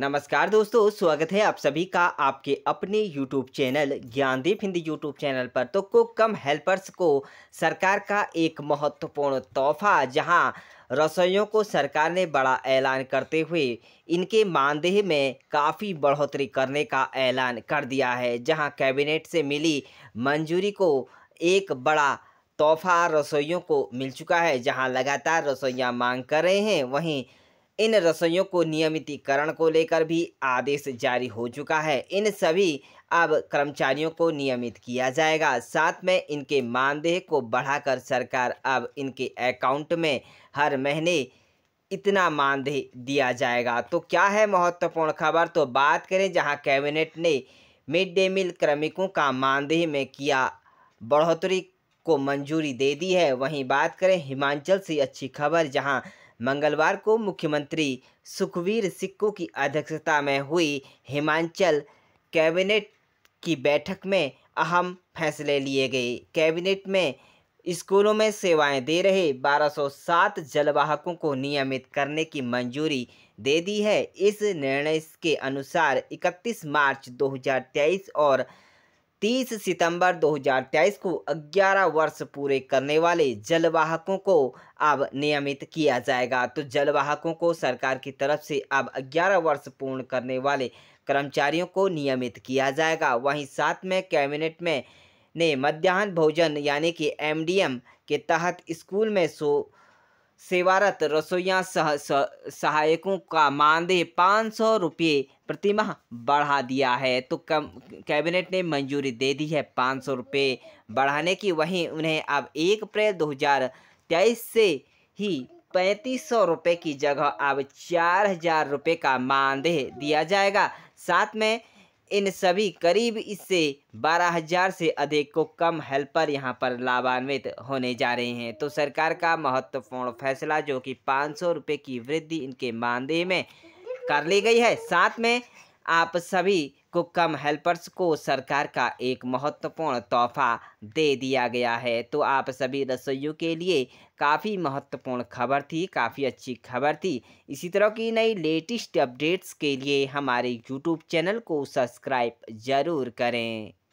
नमस्कार दोस्तों स्वागत है आप सभी का आपके अपने YouTube channel Gyandeep Hindi YouTube channel पर तो कुक कम हेल्पर्स को सरकार का एक महत्वपूर्ण तोहफा जहां रसोइयों को सरकार ने बड़ा ऐलान करते हुए इनके मानदेय में काफ़ी बढ़ोतरी करने का ऐलान कर दिया है जहां कैबिनेट से मिली मंजूरी को एक बड़ा तोहफा रसोइयों को मिल चुका है जहाँ लगातार रसोइयाँ मांग कर रहे हैं वहीं इन रसोइयों को नियमितीकरण को लेकर भी आदेश जारी हो चुका है इन सभी अब कर्मचारियों को नियमित किया जाएगा साथ में इनके मानदेय को बढ़ाकर सरकार अब इनके अकाउंट में हर महीने इतना मानदेय दिया जाएगा तो क्या है महत्वपूर्ण खबर तो बात करें जहां कैबिनेट ने मिड डे मील क्रमिकों का मानदेय में किया बढ़ोतरी को मंजूरी दे दी है वहीं बात करें हिमाचल से अच्छी खबर जहाँ मंगलवार को मुख्यमंत्री सुखवीर सिक्को की अध्यक्षता में हुई हिमाचल कैबिनेट की बैठक में अहम फैसले लिए गए कैबिनेट में स्कूलों में सेवाएं दे रहे 1207 जलवाहकों को नियमित करने की मंजूरी दे दी है इस निर्णय के अनुसार 31 मार्च 2023 और 30 सितंबर 2023 को 11 वर्ष पूरे करने वाले जलवाहकों को अब नियमित किया जाएगा तो जलवाहकों को सरकार की तरफ से अब 11 वर्ष पूर्ण करने वाले कर्मचारियों को नियमित किया जाएगा वहीं साथ में कैबिनेट में ने मध्याह्न भोजन यानी कि एमडीएम के तहत स्कूल में सो सेवारत रसोइया सह, सह, सहायकों का मानदेय पाँच सौ रुपये प्रतिमाह बढ़ा दिया है तो कम कैबिनेट ने मंजूरी दे दी है पाँच सौ रुपये बढ़ाने की वहीं उन्हें अब एक अप्रैल दो हज़ार तेईस से ही पैंतीस सौ रुपये की जगह अब चार हज़ार रुपये का मानदेय दिया जाएगा साथ में इन सभी करीब इससे 12,000 से अधिक को कम हेल्पर यहां पर लाभान्वित होने जा रहे हैं तो सरकार का महत्वपूर्ण फैसला जो कि पाँच सौ रुपये की वृद्धि इनके मानदेय में कर ली गई है साथ में आप सभी कुकम हेल्पर्स को सरकार का एक महत्वपूर्ण तोहफा दे दिया गया है तो आप सभी रसोइयों के लिए काफ़ी महत्वपूर्ण खबर थी काफ़ी अच्छी खबर थी इसी तरह की नई लेटेस्ट अपडेट्स के लिए हमारे यूट्यूब चैनल को सब्सक्राइब ज़रूर करें